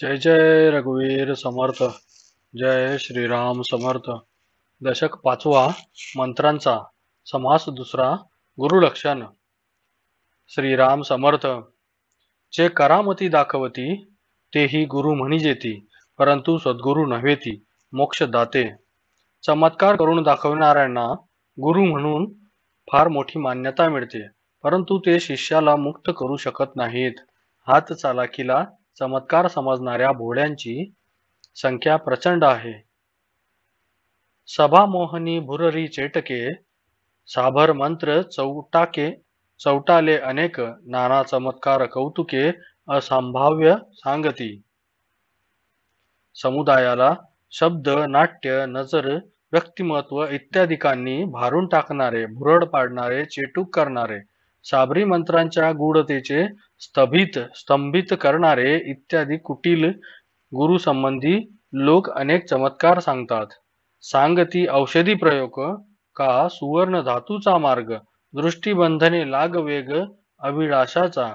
जय जय रघुवीर समर्थ जय श्रीराम समर्थ दशक पाचवा मंत्रांचा समास दुसरा गुरु गुरुलक्षण श्रीराम समर्थ जे करामती दाखवती तेही गुरु म्हणिजेती परंतु सद्गुरु नव्हेती मोक्ष दाते चमत्कार करून दाखवणाऱ्यांना गुरु म्हणून फार मोठी मान्यता मिळते परंतु ते शिष्याला मुक्त करू शकत नाहीत हात चालाकीला चमत्कार समजणाऱ्या भोळ्यांची संख्या प्रचंड आहे सभा मोहनी भुररी चेटके साभर मंत्र चौटाके चौटाले अनेक नाना चमत्कार कौतुके असंभाव्य सांगती समुदायाला शब्द नाट्य नजर व्यक्तिमत्व इत्यादिकांनी भारून टाकणारे भुरड पाडणारे चेटूक करणारे साबरी मंत्रांच्या गूढतेचे स्थभित स्तंभित करणारे इत्यादी कुटील संबंधी लोक अनेक चमत्कार सांगतात सांगती औषधी प्रयोग का सुवर्ण धातूचा मार्ग दृष्टीबंधने लाग वेग अभिलाषाचा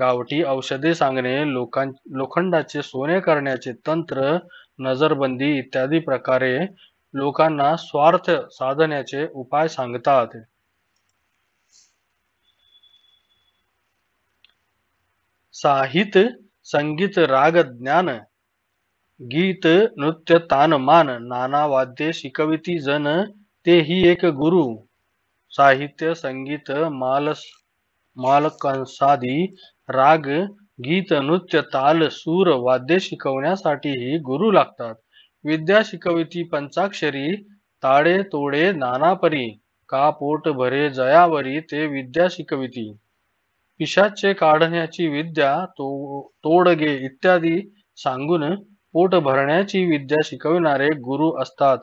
गावठी औषधे सांगणे लोकां लोखंडाचे सोने करण्याचे तंत्र नजरबंदी इत्यादी प्रकारे लोकांना स्वार्थ साधण्याचे उपाय सांगतात साहित संगीत राग ज्ञान गीत नृत्य तान मान नाना वाद्ये शिकविती जन तेही एक गुरु साहित्य संगीत माल साधी राग गीत नृत्य ताल सूर वाद्य शिकवण्यासाठीही गुरु लागतात विद्या शिकविती पंचाक्षरी ताडे तोडे नानापरी का पोट भरे जयावरी ते विद्या शिकविती पिशाचे काढण्याची विद्या तो तोडगे इत्यादी सांगून पोट भरण्याची विद्या शिकविणारे गुरु असतात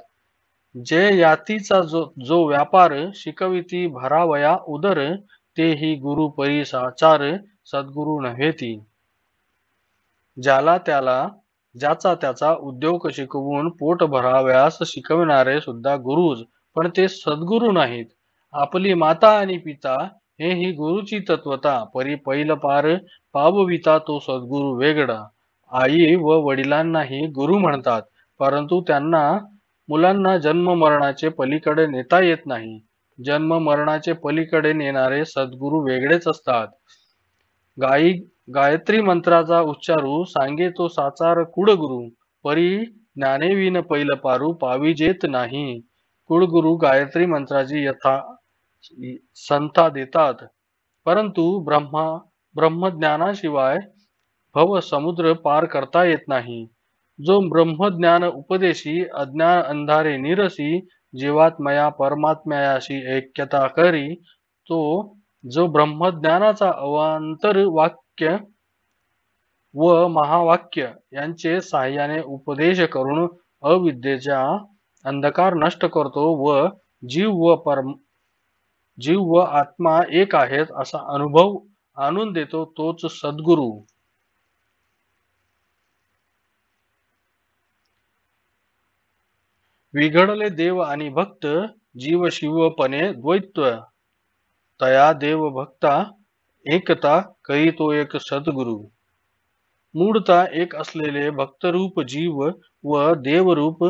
जे यातीचा जो जो व्यापार शिकविती भरावया उदर तेही गुरु परिसाचार सद्गुरु नव्हेती ज्याला त्याला ज्याचा त्याचा उद्योग शिकवून पोट भराव्यास शिकविणारे सुद्धा गुरुज पण ते सद्गुरु नाहीत आपली माता आणि पिता हे ही गुरुची तत्वता परी पहिलं पार पावविता तो सद्गुरु वेगळा आई व वडिलांनाही गुरु म्हणतात परंतु त्यांना मुलांना जन्म मरणाचे पलीकडे नेता येत नाही जन्म मरणाचे पलीकडे नेणारे सद्गुरू वेगळेच असतात गायी गायत्री मंत्राचा उच्चारू सांगे तो साचार कुळगुरु परी ज्ञानेविन पैल पारू जेत नाही कुळगुरु गायत्री मंत्राची यथा संता देतात परंतु ब्रह्मा ब्रह्मज्ञानाशिवाय भव समुद्र पार करता येत नाही जो ब्रह्मज्ञान उपदेशी अज्ञान अंधारे निरसी जीवात्मया परमात्म्याशी ऐक्यता करी तो जो ब्रह्मज्ञानाचा अवांतर वाक्य व महावाक्य यांचे सहाय्याने उपदेश करून अविद्येचा अंधकार नष्ट करतो व जीव व परम जीव व आत्मा एक आहेत असा अनुभव आणून देतो तोच सद्गुरु विघडले देव आणि भक्त जीव शिवपणे द्वैत्व तया देव भक्ता एकता तो एक सद्गुरु मूळता एक असलेले भक्तरूप जीव व देवरूप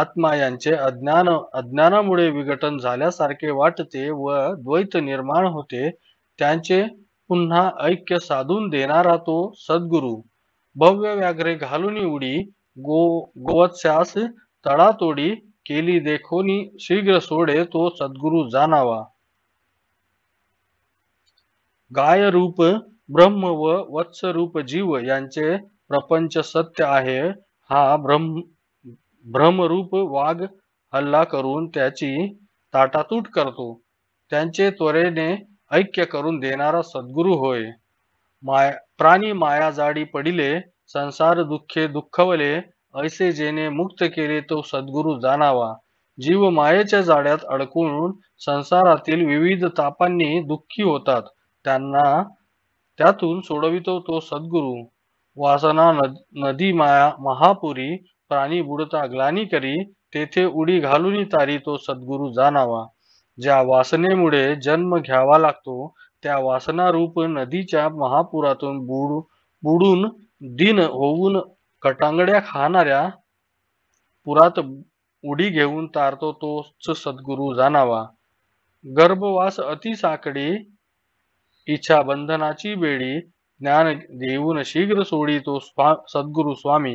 आत्मा यांचे अज्ञान अज्ञानामुळे विघटन झाल्यासारखे वाटते व द्वैत निर्माण होते त्यांचे पुन्हा ऐक्य साधून देणारा तो सद्गुरु भव्य व्याघ्रे घालून उडी गो गोवत्स्यास तडातोडी केली देखोनी शीघ्र सोडे तो सद्गुरु जाणावा गाय ब्रह्म व वत्सरूप जीव यांचे प्रपंच सत्य आहे हा ब्रह्म भ्रमरूप वाघ हल्ला करून त्याची ताटातूट करतो त्यांचे त्वरेने ऐक्य करून देणारा सद्गुरु होय माय प्राणी माया जाडी पडिले संसार दुःखे दुःखवले ऐसे जेने मुक्त केले तो सद्गुरू जाणावा जीव मायेच्या जाड्यात अडकून संसारातील विविध तापांनी दुःखी होतात त्यांना त्यातून सोडवितो तो सद्गुरु वासना नदी माया महापुरी प्राणी बुडता ग्लानी करी तेथे उडी घालून तारी तो सद्गुरु जाणावा ज्या वासनेमुळे जन्म घ्यावा लागतो त्या वासना रूप नदीच्या महापुरातून बुड बुडून दिन होऊन कटांगड्या खाणाऱ्या पुरात उडी घेऊन तारतो तो सद्गुरु जाणावा गर्भवास अति अतिसाकडी इच्छा बंधनाची बेडी ज्ञान देऊन शीघ्र सोडितो स्वा सद्गुरु स्वामी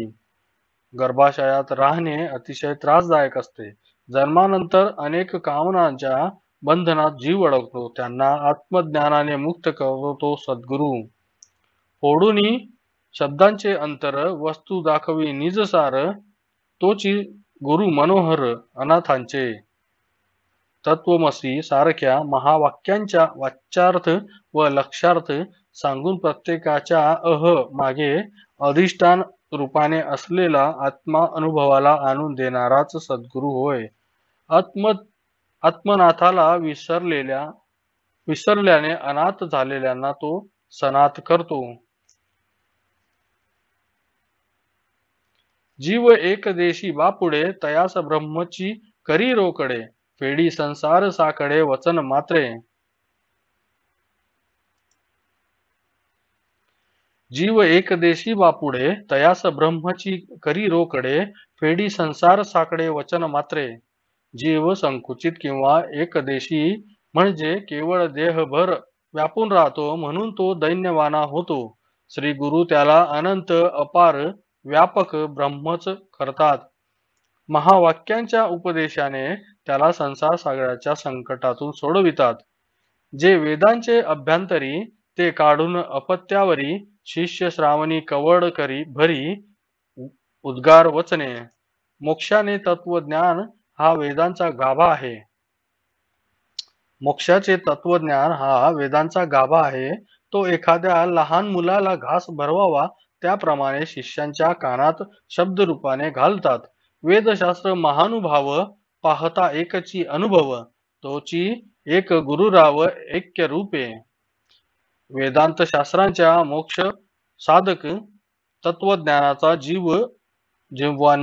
गर्भाशयात राहणे अतिशय त्रासदायक असते जन्मानंतर अनेक कामनांच्या बंधनात जीव अडकतो त्यांना आत्मज्ञानाने मुक्त करतो सद्गुरु फोडूनी शब्दांचे अंतर वस्तू दाखवी निजसार तोची गुरु मनोहर अनाथांचे तत्वमसी सारख्या महावाक्यांच्या वाचार्थ व लक्षार्थ सांगून प्रत्येकाच्या अह मागे अधिष्ठान रूपाने असलेला आत्मा अनुभवाला आणून देणाराच सद्गुरू होय आत्म आत्मनाथाला विसरलेल्या विसरल्याने अनाथ झालेल्यांना तो सनात करतो जीव एक देशी बापुडे तयास ब्रह्मची करी रोकडे पेढी संसार साकडे वचन मात्रे जीव एक देशी बापुडे तयास ब्रह्मची करी रोकडे फेडी संसार साकडे वचन मात्रे जीव संकुचित किंवा एकदेशी म्हणजे केवळ देहभर व्यापून राहतो म्हणून तो दैन्यवाना होतो श्री गुरु त्याला अनंत अपार व्यापक ब्रह्मच करतात महावाक्यांच्या उपदेशाने त्याला संसार सागराच्या संकटातून सोडवितात जे वेदांचे अभ्यंतरी ते काढून अपत्यावरी शिष्य श्रावणी कवड करी भरी उद्गार वचने मोक्षाने तत्वज्ञान हा वेदांचा गाभा आहे मोक्षाचे तत्वज्ञान हा वेदांचा गाभा आहे तो एखाद्या लहान मुलाला घास भरवावा त्याप्रमाणे शिष्यांच्या कानात शब्द रूपाने घालतात वेदशास्त्र महानुभाव पाहता एकची अनुभव तोची एक गुरुराव ऐक्य रूपे वेदांत शास्त्रांच्या मोक्ष साधक तत्वज्ञानाचा जीव जेव्हा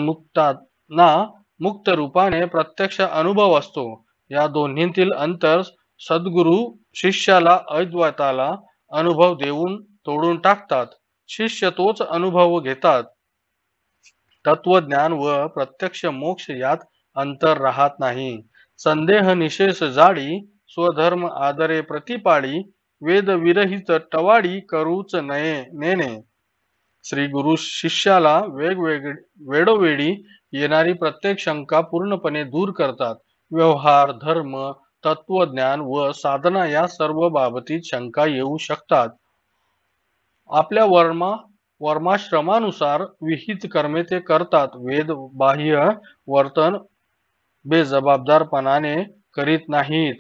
मुक्त रूपाने प्रत्यक्ष अनुभव असतो या दोन्हीतील अंतर सद्गुरु शिष्याला अद्वैताला अनुभव देऊन तोडून टाकतात शिष्य तोच अनुभव घेतात तत्वज्ञान व प्रत्यक्ष मोक्ष यात अंतर राहत नाही संदेह निशेष जाडी स्वधर्म आदरे प्रतिपाळी वेद विरहित टवाडी करूच नये नेणे श्री गुरु शिष्याला वेगवेगळी वेळोवेळी येणारी प्रत्येक शंका पूर्णपणे दूर करतात व्यवहार धर्म तत्वज्ञान व साधना या सर्व बाबतीत शंका येऊ शकतात आपल्या वर्मा वर्माश्रमानुसार विहित कर्मे ते करतात वेद बाह्य वर्तन बेजबाबदारपणाने करीत नाहीत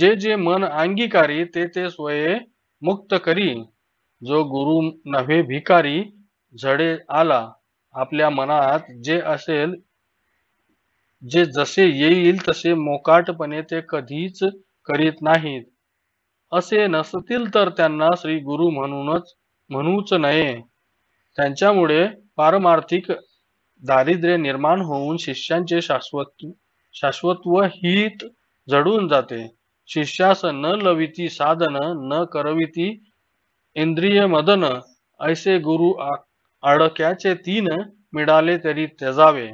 जे जे मन अंगीकारी ते ते स्वये मुक्त करी जो गुरु नव्हे भिकारी झडे आला आपल्या मनात जे असेल जे जसे येईल तसे मोकाटपणे ते कधीच करीत नाहीत असे नसतील तर त्यांना श्री गुरु म्हणूनच म्हणूच नये त्यांच्यामुळे पारमार्थिक दारिद्र्य निर्माण होऊन शिष्यांचे शाश्वत शाश्वत्व हित जडून जाते शिष्यास न लविती साधन न करविती इंद्रिय मदन ऐसे गुरु आड़क्याचे तीन मिळाले तरी त्याजावे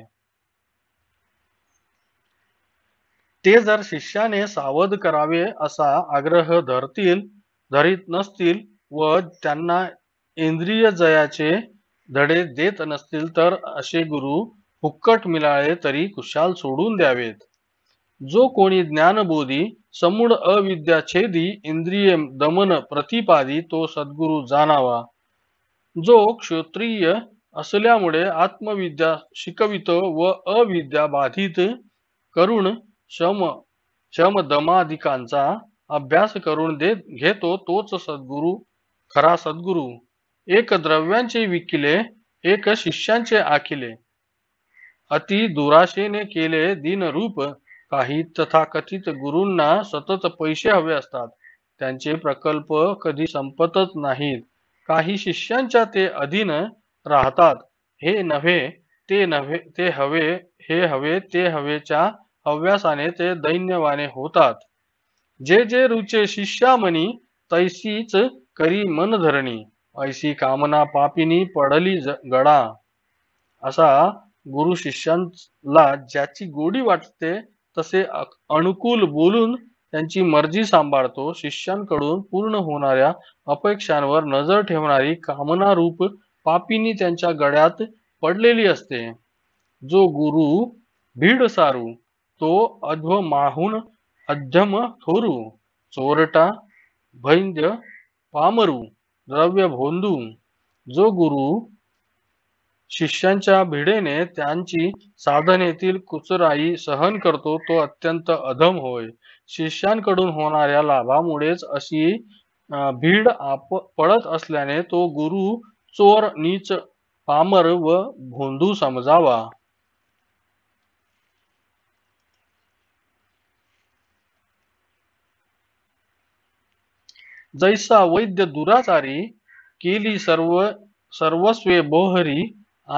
ते जर शिष्याने सावध करावे असा आग्रह धरतील धरीत नसतील व त्यांना इंद्रिय जयाचे धडे देत नसतील तर असे गुरु फुक्कट मिळाले तरी कुशाल सोडून द्यावेत जो कोणी ज्ञानबोधी समूळ अविद्या छेदी इंद्रिय दमन प्रतिपादी तो सद्गुरु जाणावा जो क्षत्रिय असल्यामुळे आत्मविद्या शिकवितो व अविद्या बाधित करून शम शम दमाधिकांचा अभ्यास करून देत घेतो तोच सद्गुरु खरा सद्गुरु एक द्रव्यांचे विकिले एक शिष्यांचे आखिले अति दुराशेने केले दिनरूप काही तथाकथित गुरूंना सतत पैसे हवे असतात त्यांचे प्रकल्प कधी संपतच नाहीत काही शिष्यांच्या ते अधीन राहतात हे नव्हे ते नव्हे ते हवे हे हवे ते हवेच्या हव्यासाने ते दैन्यवाने होतात जे जे रुचे शिष्यामणी तैसीच करी मन धरणी ऐसी कामना पापिनी पडली गडा असा गुरु शिष्यांना ज्याची गोडी वाटते तसे अनुकूल बोलून त्यांची मर्जी सांभाळतो शिष्यांकडून पूर्ण होणाऱ्या अपेक्षांवर नजर ठेवणारी कामना रूप पापिनी त्यांच्या गड्यात पडलेली असते जो गुरु भीड सारू तो अध्व माहून अध्यम थोरू चोरटा भैंद्य पामरू द्रव्य भोंदून जो गुरु शिष्यांच्या भिडेने त्यांची साधनेतील कुचराई सहन करतो तो अत्यंत अधम होय शिष्यांकडून होणाऱ्या लाभामुळेच अशी भीड आप पडत असल्याने तो गुरु चोर नीच पामर व भोंदू समजावा जैसा वैद्य दुराचारी केली सर्व सर्वस्वे बोहरी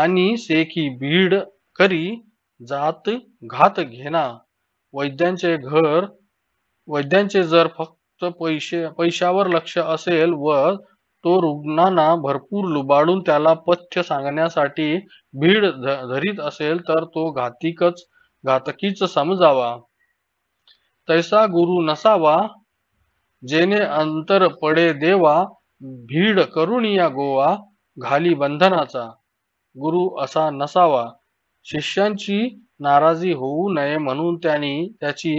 आणि सेकी भीड करी जात घात घेना वैद्यांचे घर वैद्यांचे जर फक्त पैसे पैशावर लक्ष असेल व तो रुग्णांना भरपूर लुबाडून त्याला पथ्य सांगण्यासाठी भीड धरीत असेल तर तो घातिकच घातकीच समजावा तैसा गुरु नसावा जेने अंतर पडे देवा भीड या गोवा घाली बंधनाचा गुरु असा नसावा शिष्यांची नाराजी होऊ नये म्हणून त्यांनी त्याची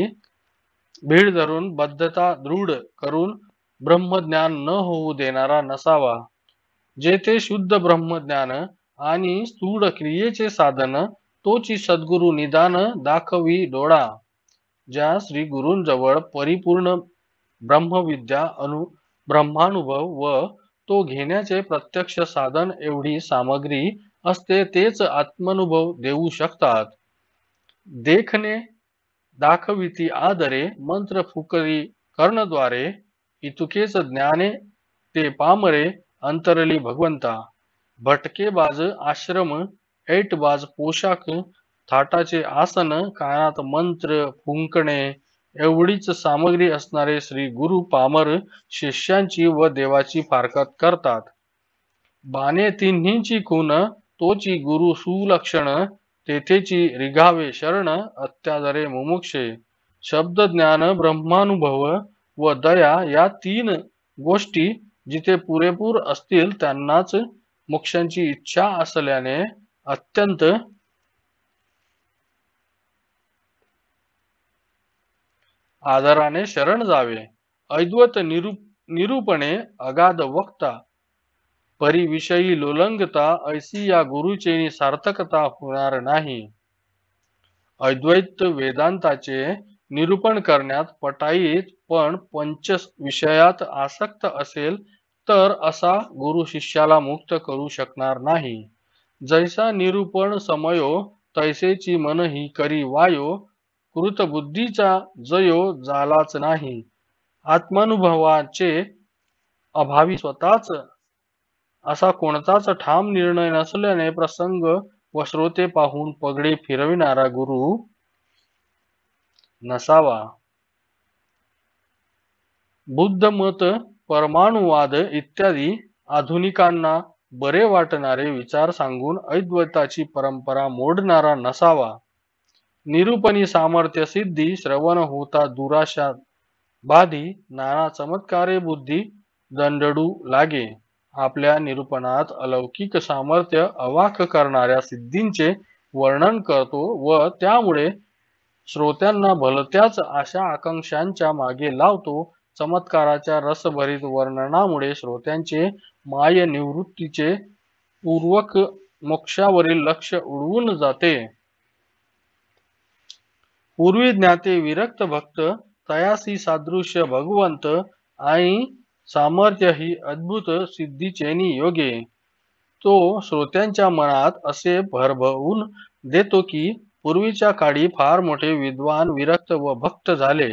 भीड धरून बद्धता दृढ करून ब्रह्मज्ञान न होऊ देणारा नसावा जेथे शुद्ध ब्रह्मज्ञान आणि स्थूळ क्रियेचे साधन तोची सद्गुरु निदान दाखवी डोळा ज्या श्री गुरूंजवळ परिपूर्ण ब्रह्मविद्या अनु ब्रह्मानुभव व तो घेण्याचे प्रत्यक्ष साधन एवढी सामग्री असते तेच आत्मनुभव देऊ शकतात देखणे दाखविती आदरे मंत्र फुकरी कर्णद्वारे इतुकेच ज्ञाने ते पामरे अंतरली भगवंता भटकेबाज आश्रम बाज पोशाख थाटाचे आसन कानात मंत्र फुंकणे एवढीच सामग्री असणारे श्री गुरु पामर शिष्यांची व देवाची फारकत करतात बाने तिन्हीची खून तोची गुरु सुलक्षण तेथेची रिघावे शरण अत्यादरे मुमुक्षे शब्द ज्ञान ब्रह्मानुभव व दया या तीन गोष्टी जिथे पुरेपूर असतील त्यांनाच मोक्षांची इच्छा असल्याने अत्यंत आधाराने शरण जावे अद्वैत निरूप निरूपणे अगाध वक्ता परिविषयी लोलंगता ऐसी या गुरुचेनी सार्थकता होणार नाही अद्वैत वेदांताचे निरूपण करण्यात पटाईत पण पंच विषयात आसक्त असेल तर असा गुरु शिष्याला मुक्त करू शकणार नाही जैसा निरूपण समयो तैसेची मनही करी वायो कृतबुद्धीचा जयो झालाच नाही आत्मानुभवाचे अभावी स्वतःच असा कोणताच ठाम निर्णय नसल्याने प्रसंग व श्रोते पाहून पगडे फिरविणारा गुरु नसावा बुद्ध मत परमाणुवाद इत्यादी आधुनिकांना बरे वाटणारे विचार सांगून अद्वैताची परंपरा मोडणारा नसावा निरूपणी सामर्थ्य सिद्धी श्रवण होता दुराशा बाधी नाना चमत्कारे बुद्धी दंडडू लागे आपल्या निरूपणात अलौकिक सामर्थ्य अवाक करणाऱ्या सिद्धींचे वर्णन करतो व त्यामुळे श्रोत्यांना भलत्याच अशा आकांक्षांच्या मागे लावतो चमत्काराच्या रसभरीत वर्णनामुळे श्रोत्यांचे माय निवृत्तीचे पूर्वक मोक्षावरील लक्ष उडवून जाते पूर्वी ज्ञाते विरक्त भक्त तयासी सादृश्य भगवंत आणि सामर्थ्य ही अद्भुत सिद्धीचे योगे तो श्रोत्यांच्या मनात असे भरभवून देतो की पूर्वीच्या काळी फार मोठे विद्वान विरक्त व भक्त झाले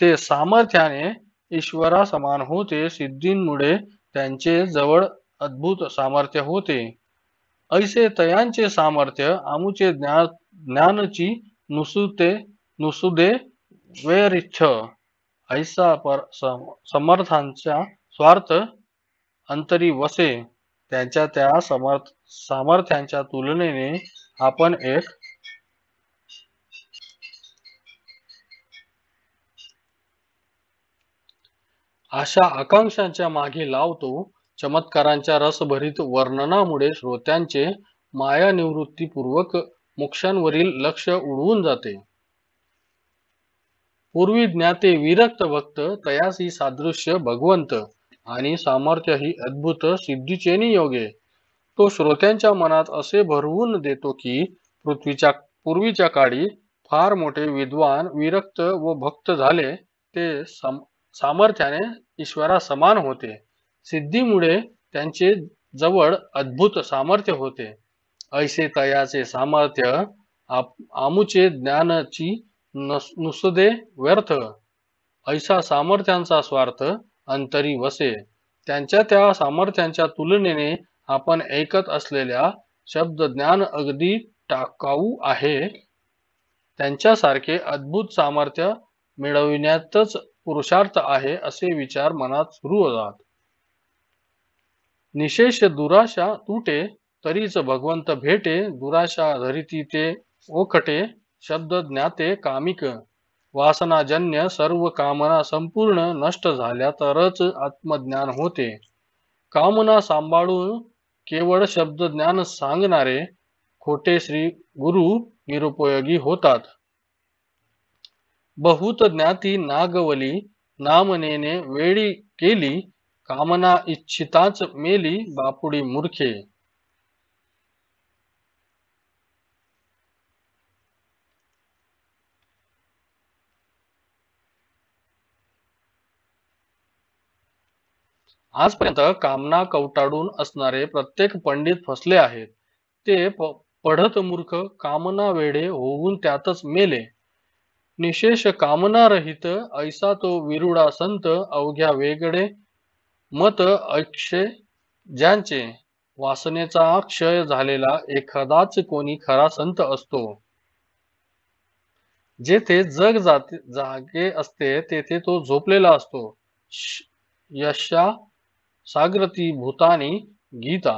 ते सामर्थ्याने ईश्वरा समान होते सिद्धींमुळे त्यांचे जवळ अद्भुत सामर्थ्य होते ऐसे तयांचे सामर्थ्य आमुचे ज्ञान ज्ञानाची नुसते नुसुदे वेरिच्छ ऐसा पर समर्थांचा स्वार्थ अंतरी वसे त्यांच्या त्या समर्थ सामर्थ्यांच्या तुलनेने आपण एक अशा आकांक्षांच्या मागे लावतो चमत्कारांच्या रसभरीत वर्णनामुळे श्रोत्यांचे मायानिवृत्तीपूर्वक मोक्षांवरील लक्ष उडवून जाते पूर्वी ज्ञाते विरक्त भक्त तयासी सादृश्य भगवंत आणि सामर्थ्य ही अद्भुत सिद्धीचे नियोगे तो श्रोत्यांच्या मनात असे भरवून देतो की पृथ्वीच्या पूर्वीच्या काळी फार मोठे विद्वान विरक्त व भक्त झाले ते सम सामर्थ्याने ईश्वरा समान होते सिद्धीमुळे त्यांचे जवळ अद्भुत सामर्थ्य होते ऐसे तयाचे सामर्थ्य आमुचे ज्ञानाची नुसदे व्यर्थ ऐसा सामर्थ्यांचा स्वार्थ अंतरी वसे त्यांच्या त्या सामर्थ्यांच्या तुलनेने आपण ऐकत असलेल्या शब्द ज्ञान अगदी टाकाऊ आहे त्यांच्यासारखे अद्भुत सामर्थ्य मिळविण्यातच पुरुषार्थ आहे असे विचार मनात सुरू होतात निशेष दुराशा तुटे तरीच भगवंत भेटे दुराशा धरिती ते ओखटे शब्द ज्ञाते कामिक वासनाजन्य सर्व कामना संपूर्ण नष्ट झाल्या तरच आत्मज्ञान होते कामना सांभाळून केवळ शब्द ज्ञान सांगणारे खोटे श्री गुरु निरुपयोगी होतात बहुत ज्ञाती नागवली नामनेने वेळी केली कामना इच्छिताच मेली बापुडी मूर्खे आजपर्यंत कामना कवटाळून असणारे प्रत्येक पंडित फसले आहेत ते पढत मूर्ख कामना वेडे होऊन त्यातच मेले निशेष कामना रहित ऐसा तो विरुडा संत अवघ्या वेगळे मत अक्षय ज्यांचे वासनेचा क्षय झालेला एखादाच कोणी खरा संत असतो जेथे जग जाते जागे असते तेथे तो झोपलेला असतो यशा सागरती भूतानी गीता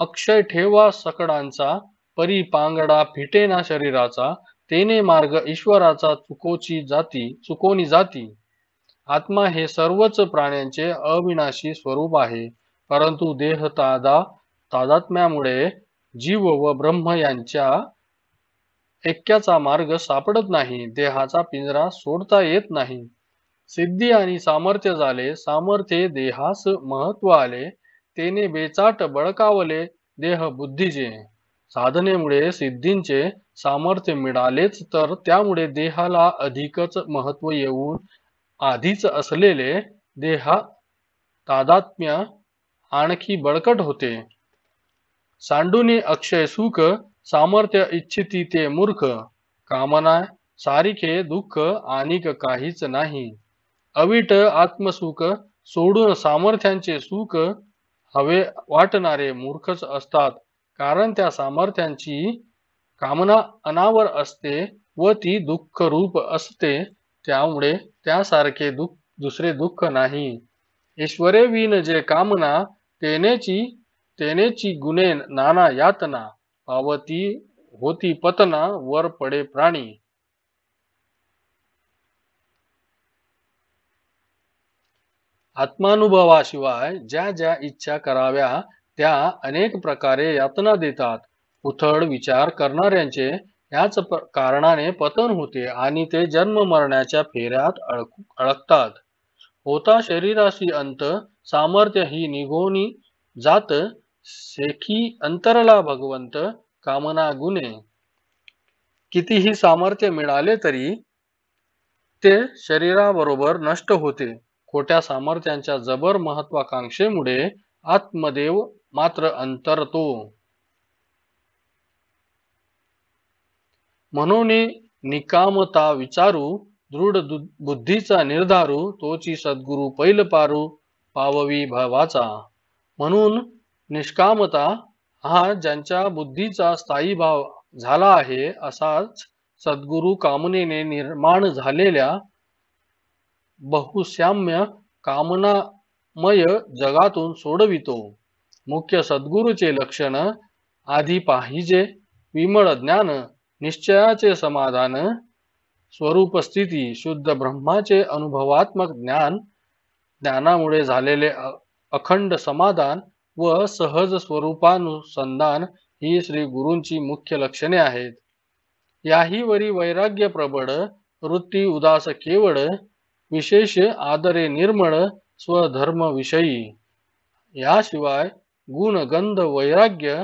अक्षय ठेवा सकडांचा परी पांगडा फिटेना शरीराचा तेने मार्ग ईश्वराचा चुकोची जाती चुकोनी जाती आत्मा हे सर्वच प्राण्यांचे अविनाशी स्वरूप आहे परंतु देह तादा तादात्म्यामुळे जीव व ब्रह्म यांच्या ऐक्याचा मार्ग सापडत नाही देहाचा पिंजरा सोडता येत नाही सिद्धी आणि सामर्थ्य झाले सामर्थ्य देहास महत्व आले तेने बेचाट बळकावले देह बुद्धीचे साधनेमुळे सिद्धींचे सामर्थ्य मिळालेच तर त्यामुळे देहाला अधिकच महत्व येऊन आधीच असलेले देहा तादात्म्य आणखी बळकट होते सांडुनी अक्षय सुख सामर्थ्य इच्छिती ते मूर्ख कामना सारिखे दुःख आणिक काहीच नाही अविट आत्मसुख सोडून सामर्थ्यांचे सुख हवे वाटणारे मूर्खच असतात कारण त्या सामर्थ्यांची कामना अनावर असते व ती दुःख रूप असते त्यामुळे त्यासारखे दुःख दुसरे दुःख नाही ईश्वरे विन जे कामना तेनेची तेनेची गुणे नाना यातना पावती होती पतना वर पडे प्राणी आत्मानुभवाशिवाय ज्या ज्या इच्छा कराव्या त्या अनेक प्रकारे यातना देतात उथळ विचार करणाऱ्यांचे याच कारणाने पतन होते आणि ते जन्म मरणाच्या फेऱ्यात अडकतात होता शरीराशी अंत सामर्थ्य ही निघोनी जात शेखी अंतरला भगवंत कामना गुणे कितीही सामर्थ्य मिळाले तरी ते शरीराबरोबर नष्ट होते खोट्या सामर्थ्यांच्या जबर महत्वाकांक्षेमुळे आत्मदेव मात्र अंतरतो म्हणून निकामता विचारू दृढ बुद्धीचा निर्धारू तोची सद्गुरु पैल पारू पाववी भावाचा म्हणून निष्कामता हा ज्यांच्या बुद्धीचा स्थायी भाव झाला आहे असाच सद्गुरु कामनेने निर्माण झालेल्या बहुश्याम्य कामनामय जगातून सोडवितो मुख्य सद्गुरूचे लक्षण आधी पाहिजे विमळ ज्ञान निश्चयाचे समाधान स्वरूप स्थिती शुद्ध ब्रह्माचे अनुभवात्मक ज्ञान ज्ञानामुळे झालेले अखंड समाधान व सहज स्वरूपानुसंधान ही श्री गुरूंची मुख्य लक्षणे आहेत वरी वैराग्य प्रबळ वृत्ती उदास केवळ विशेष आदरे निर्मळ विषयी याशिवाय गुणगंध वैराग्य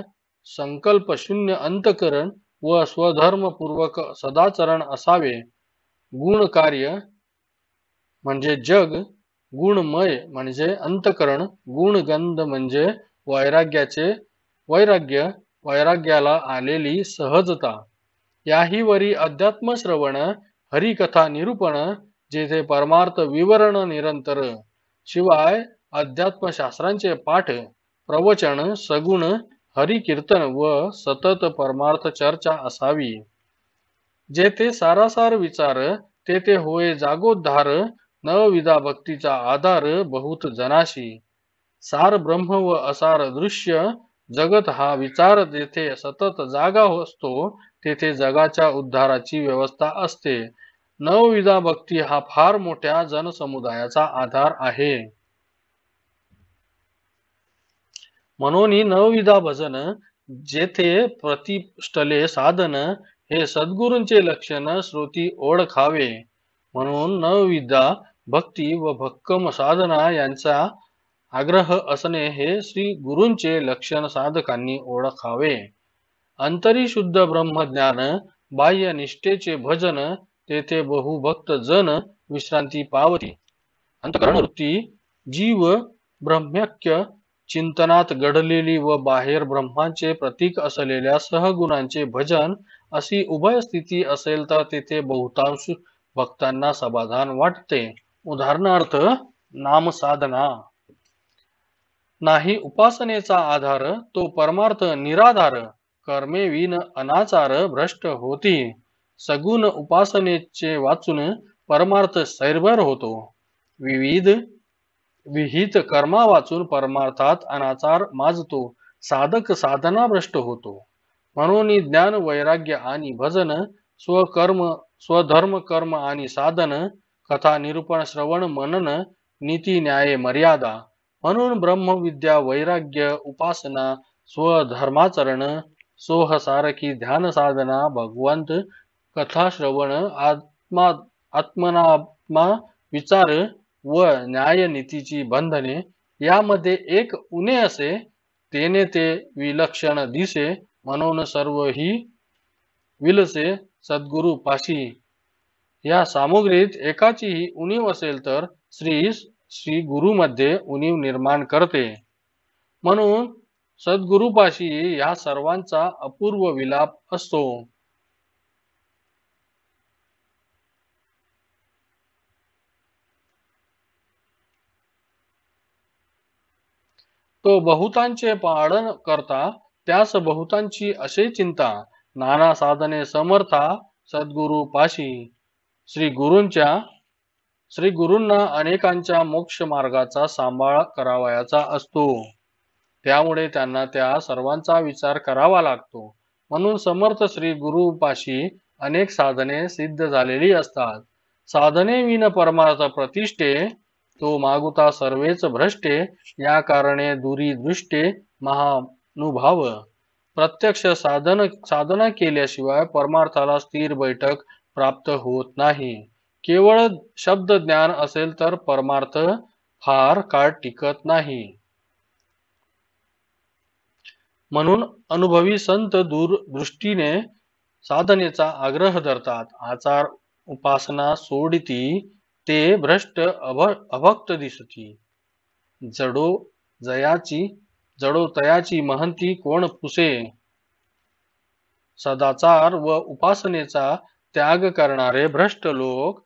संकल्प शून्य अंतकरण व स्वधर्मपूर्वक सदाचरण असावे गुणकार्य म्हणजे जग गुणमय म्हणजे अंतकरण गुणगंध म्हणजे वैराग्याचे वैराग्य वैराग्याला आलेली सहजता याहीवरी अध्यात्म श्रवण हरिकथा निरूपण जेथे परमार्थ विवरण निरंतर शिवाय अध्यात्मशास्त्रांचे पाठ प्रवचन सगुण हरिकीर्तन व सतत परमार्थ चर्चा असावी जेथे सारासार विचार तेथे होय जागोद्धार नवविधा भक्तीचा आधार बहुत जनाशी सार ब्रह्म व असार दृश्य जगत हा विचार जेथे सतत जागा असतो तेथे जगाच्या उद्धाराची व्यवस्था असते नवविधा भक्ती हा फार मोठ्या जनसमुदायाचा आधार आहे म्हणून ही नवविधा भजन जेथे प्रतिष्ठले साधन हे सद्गुरूंचे लक्षण श्रोती ओळखावे म्हणून नवविधा भक्ती व भक्कम साधना यांचा आग्रह असणे हे श्री गुरूंचे लक्षण साधकांनी ओळखावे अंतरी शुद्ध ब्रह्मज्ञान बाह्य निष्ठेचे भजन तेथे बहुभक्त जन विश्रांती पावती वृत्ती जीव ब्रह्मक्य चिंतनात घडलेली व बाहेर ब्रह्मांचे प्रतीक असलेल्या सहगुणांचे भजन अशी उभय स्थिती असेल तर तेथे बहुतांश भक्तांना समाधान वाटते उदाहरणार्थ नामसाधना नाही उपासनेचा आधार तो परमार्थ निराधार विन अनाचार भ्रष्ट होती सगुण उपासनेचे वाचून परमार्थ सैरभर होतो विविध विहित कर्मा वाचून परमार्थात अनाचार माजतो साधक साधना भ्रष्ट होतो म्हणून ज्ञान वैराग्य आणि भजन स्वकर्म स्वधर्म कर्म आणि साधन कथा निरूपण श्रवण मनन नीती न्याय मर्यादा म्हणून ब्रह्मविद्या वैराग्य उपासना स्वधर्माचरण सोहसारखी ध्यान साधना भगवंत कथाश्रवण आत्मा आत्मनात्मा विचार व न्यायनीतीची बंधने यामध्ये एक उणे असे तेने ते विलक्षण दिसे म्हणून सर्व ही विलसे सद्गुरु पाशी या सामुग्रीत एकाचीही उणीव असेल तर श्री श्री गुरुमध्ये उणीव निर्माण करते म्हणून सद्गुरुपाशी या सर्वांचा अपूर्व विलाप असतो तो बहुतांचे पालन करता त्यास बहुतांची असे चिंता नाना साधने समर्था सद्गुरु पाशी श्री गुरूंच्या श्री गुरूंना अनेकांच्या मोक्ष मार्गाचा सांभाळ करावयाचा असतो त्यामुळे त्यांना त्या सर्वांचा विचार करावा लागतो म्हणून समर्थ श्री गुरु पाशी अनेक साधने सिद्ध झालेली असतात साधने विन परमार्थ प्रतिष्ठे तो मागुता सर्वेच भ्रष्टे या कारणे दुरी दृष्टे महानुभाव प्रत्यक्ष साधन साधना केल्याशिवाय परमार्थाला स्थिर बैठक प्राप्त होत नाही केवळ शब्द ज्ञान असेल तर परमार्थ फार काळ टिकत नाही म्हणून अनुभवी संत दूर दृष्टीने साधनेचा आग्रह धरतात आचार उपासना सोडती ते भ्रष्ट अभ अभक्त दिसती जडो जयाची जडो तयाची महंती कोण पुसे सदाचार व उपासनेचा त्याग करणारे भ्रष्ट लोक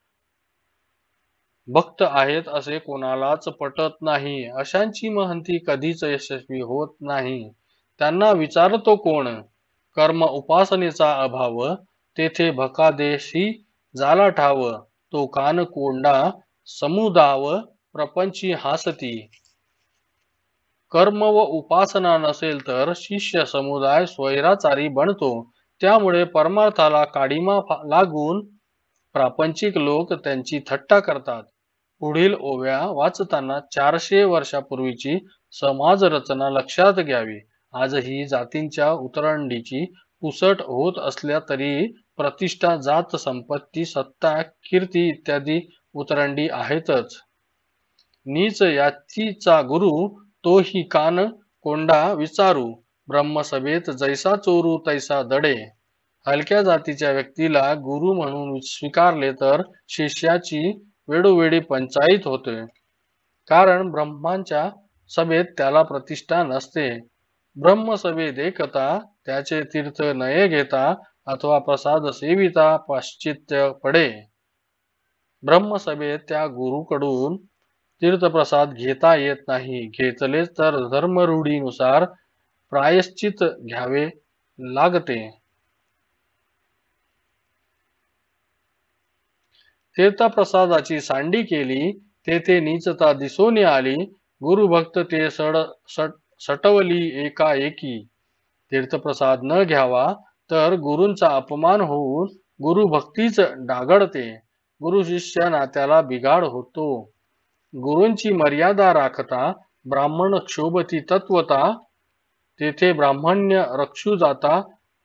भक्त आहेत असे कोणालाच पटत नाही अशांची महंती कधीच यशस्वी होत नाही त्यांना विचारतो कोण कर्म उपासनेचा अभाव तेथे भकादेशी झाला ठाव तो कान कोंडा समुदाव प्रपंची हासती कर्म व उपासना नसेल तर शिष्य समुदाय स्वैराचारी बनतो त्यामुळे परमार्थाला काडीमा लागून प्रापंचिक लोक त्यांची थट्टा करतात पुढील ओव्या वाचताना चारशे वर्षापूर्वीची समाज रचना लक्षात घ्यावी आजही जातींच्या उतरंडीची पुसट होत असल्या तरी प्रतिष्ठा जात संपत्ती सत्ता कीर्ती इत्यादी उतरंडी आहेतच नीच यातीचा गुरु तोही कान कोंडा विचारू ब्रह्मसभेत जैसा चोरू तैसा दडे हलक्या जातीच्या व्यक्तीला गुरु म्हणून स्वीकारले तर शिष्याची वेळोवेळी पंचायत होते कारण ब्रह्मांच्या सभेत त्याला प्रतिष्ठा नसते ब्रह्मसभेत एकता त्याचे तीर्थ नये घेता अथवा प्रसाद सेविता पाश्चित्य पडे ब्रह्मसभेत त्या गुरुकडून तीर्थप्रसाद घेता येत नाही घेतले तर धर्मरूढीनुसार प्रायश्चित घ्यावे लागते तीर्थप्रसादाची सांडी केली तेथे नीचता दिसून आली गुरुभक्त ते सड सट सटवली एकाएकी तीर्थप्रसाद न घ्यावा तर गुरूंचा अपमान होऊन गुरु भक्तीच डागडते गुरु शिष्य नात्याला बिघाड होतो गुरूंची मर्यादा राखता ब्राह्मण क्षोभती तत्वता तेथे ब्राह्मण्य रक्षू जाता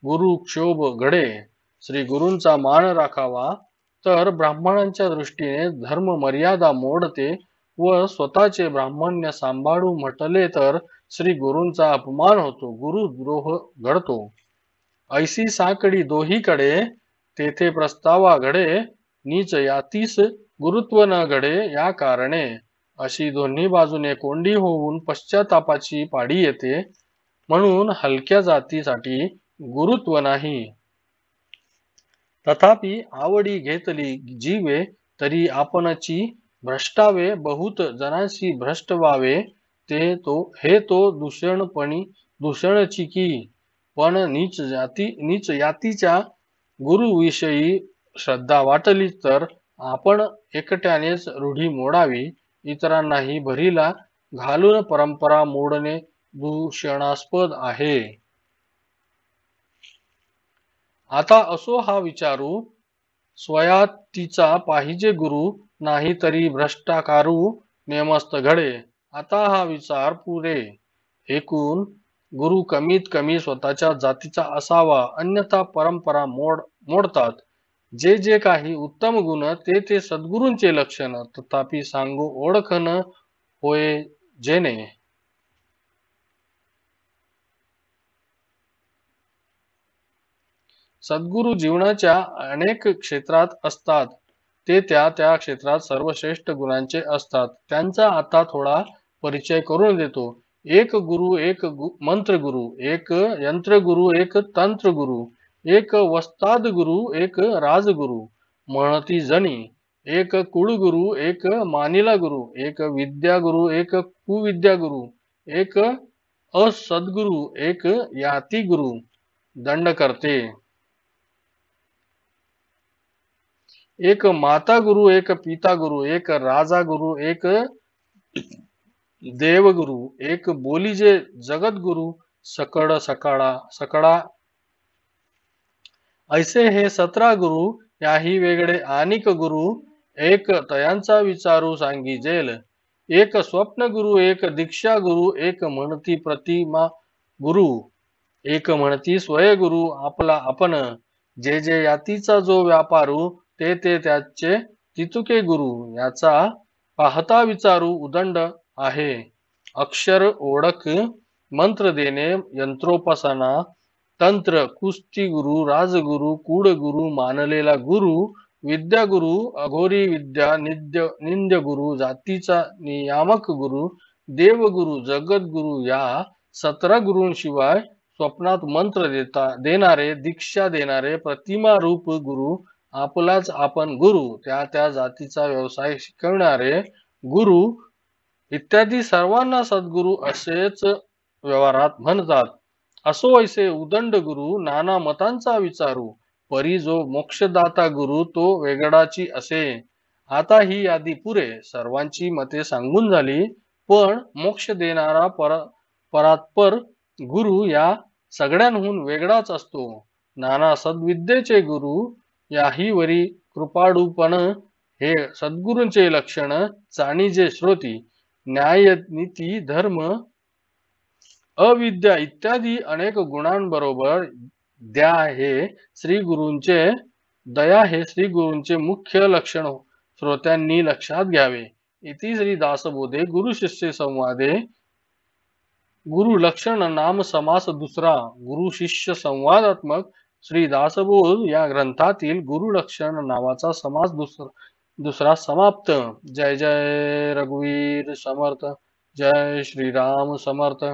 गुरु क्षोभ घडे श्री गुरूंचा मान राखावा तर ब्राह्मणांच्या दृष्टीने धर्म मर्यादा मोडते व स्वतःचे ब्राह्मण्य सांभाळू म्हटले तर श्री गुरूंचा अपमान होतो गुरुद्रोह घडतो ऐसी साकडी दोहीकडे तेथे प्रस्तावा घडे नीच यातीस गुरुत्व न घडे या कारणे अशी दोन्ही बाजूने कोंडी होऊन पश्चातापाची पाडी येते म्हणून हलक्या जातीसाठी गुरुत्व नाही तथापि आवडी घेतली जीवे तरी आपणची भ्रष्टावे बहुत जणांशी भ्रष्ट व्हावे ते तो हे तो दूषणपणी दूषणची की पण नीच जाती नीच यातीच्या गुरुविषयी श्रद्धा वाटली तर आपण एकट्यानेच रूढी मोडावी इतरांनाही भरीला घालून परंपरा मोडणे दूषणास्पद आहे आता असो हा विचारू स्वयातीचा पाहिजे गुरु नाही तरी भ्रष्टाकारू नेमस्त घडे आता हा विचार पुरे एकूण गुरु कमीत कमी स्वतःच्या जातीचा असावा अन्यथा परंपरा मोड मोडतात जे जे काही उत्तम गुण ते ते सद्गुरूंचे लक्षण तथापि सांगू ओळखन होय जेने सद्गुरु जीवनाच्या अनेक क्षेत्रात असतात ते त्या त्या क्षेत्रात सर्वश्रेष्ठ गुणांचे असतात त्यांचा आता थोडा परिचय करून देतो एक गुरु एक गु, मंत्र गुरु एक यंत्र गुरु एक तंत्र गुरु एक वस्ताद गुरु एक राजगुरु म्हणती जणी एक कुळगुरु एक मानिला गुरु एक गुरु एक गुरु एक असद्गुरु एक याती गुरु दंड करते एक माता गुरु एक पिता गुरु एक राजा गुरु एक देवगुरु एक बोली बोलीजे गुरु सकळ सकाळा सकळा ऐसे हे सतरा गुरु याही वेगळे अनेक गुरु एक तयांचा विचारू सांगी जेल एक स्वप्न गुरु एक दीक्षा गुरु एक म्हणती प्रतिमा गुरु एक म्हणती स्वय गुरु आपला आपण जे जे यातीचा जो व्यापारू ते ते त्याचे तितुके गुरु याचा पाहता विचारू उदंड आहे अक्षर ओळख मंत्र देणे यंत्रोपासना तंत्र कुस्ती गुरु राजगुरु कुडगुरु मानलेला गुरु विद्यागुरु अघोरी विद्या निद्य निंद्य गुरु जातीचा नियामक गुरु देवगुरु जगद्गुरु या सतरा गुरुंशिवाय स्वप्नात मंत्र देता देणारे दीक्षा देणारे प्रतिमा रूप गुरु आपलाच आपण गुरु त्या त्या जातीचा व्यवसाय शिकवणारे गुरु इत्यादी सर्वांना सद्गुरु असेच व्यवहारात म्हणतात असो ऐसे उदंड गुरु नाना मतांचा विचारू परी जो मोक्षदाता गुरु तो वेगळाची असे आता ही यादी पुरे सर्वांची मते सांगून झाली पण मोक्ष देणारा पर परात्पर गुरु या सगळ्यांहून वेगळाच असतो नाना सद्विद्येचे गुरु याही वरी कृपाळूपण हे सद्गुरूंचे लक्षण जाणीजे श्रोती न्याय नीती धर्म अविद्या इत्यादी अनेक गुणांबरोबर द्या हे श्री गुरूंचे दया हे श्री गुरूंचे मुख्य लक्षण हो. श्रोत्यांनी लक्षात घ्यावे इति श्री दासबोधे गुरु शिष्य संवादे गुरु लक्षण नाम समास दुसरा गुरु शिष्य संवादात्मक श्री दासबोध या ग्रंथातील गुरु लक्षण नावाचा समास दुसरा दुसरा समाप्त जय जय रघुवीर समर्थ जय श्रीराम समर्थ